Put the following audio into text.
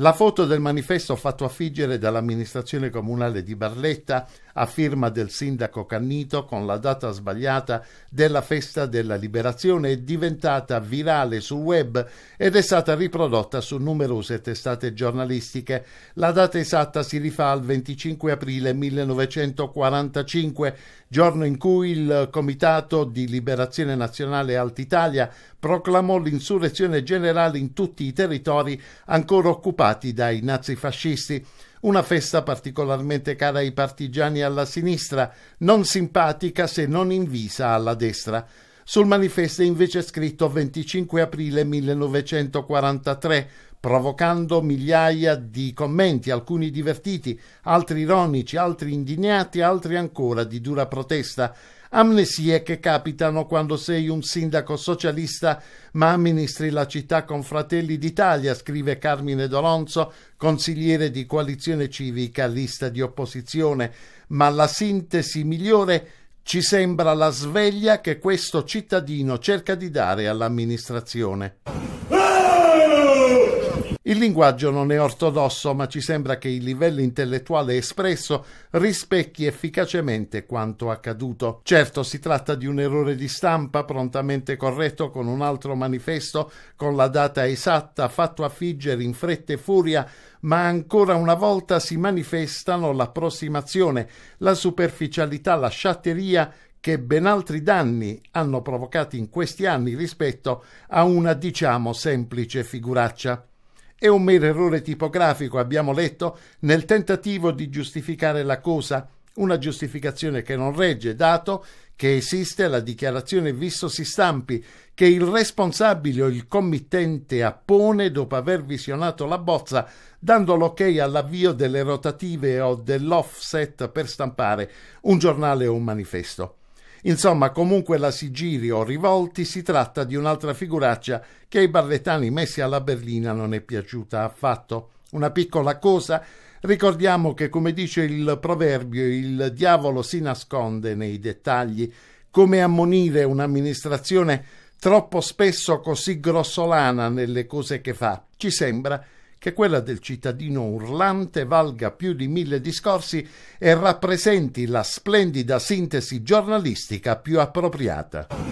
La foto del manifesto fatto affiggere dall'amministrazione comunale di Barletta a firma del sindaco Cannito con la data sbagliata della festa della liberazione è diventata virale sul web ed è stata riprodotta su numerose testate giornalistiche. La data esatta si rifà al 25 aprile 1945, giorno in cui il Comitato di Liberazione Nazionale Altitalia proclamò l'insurrezione generale in tutti i territori ancora occupati occupati dai nazifascisti. Una festa particolarmente cara ai partigiani alla sinistra, non simpatica se non invisa alla destra. Sul manifesto è invece scritto 25 aprile 1943, provocando migliaia di commenti, alcuni divertiti, altri ironici, altri indignati, altri ancora di dura protesta amnesie che capitano quando sei un sindaco socialista ma amministri la città con Fratelli d'Italia, scrive Carmine Doronzo, consigliere di coalizione civica, lista di opposizione, ma la sintesi migliore ci sembra la sveglia che questo cittadino cerca di dare all'amministrazione. Il linguaggio non è ortodosso, ma ci sembra che il livello intellettuale espresso rispecchi efficacemente quanto accaduto. Certo, si tratta di un errore di stampa prontamente corretto con un altro manifesto con la data esatta, fatto affiggere in fretta e furia, ma ancora una volta si manifestano l'approssimazione, la superficialità, la sciatteria che ben altri danni hanno provocato in questi anni rispetto a una diciamo semplice figuraccia. È un mero errore tipografico, abbiamo letto, nel tentativo di giustificare la cosa, una giustificazione che non regge, dato che esiste la dichiarazione visto si stampi che il responsabile o il committente appone dopo aver visionato la bozza, dando l'ok all'avvio delle rotative o dell'offset per stampare un giornale o un manifesto. Insomma, comunque la Sigiri o Rivolti si tratta di un'altra figuraccia che ai barretani messi alla berlina non è piaciuta affatto. Una piccola cosa, ricordiamo che come dice il proverbio il diavolo si nasconde nei dettagli, come ammonire un'amministrazione troppo spesso così grossolana nelle cose che fa. Ci sembra che quella del cittadino urlante valga più di mille discorsi e rappresenti la splendida sintesi giornalistica più appropriata.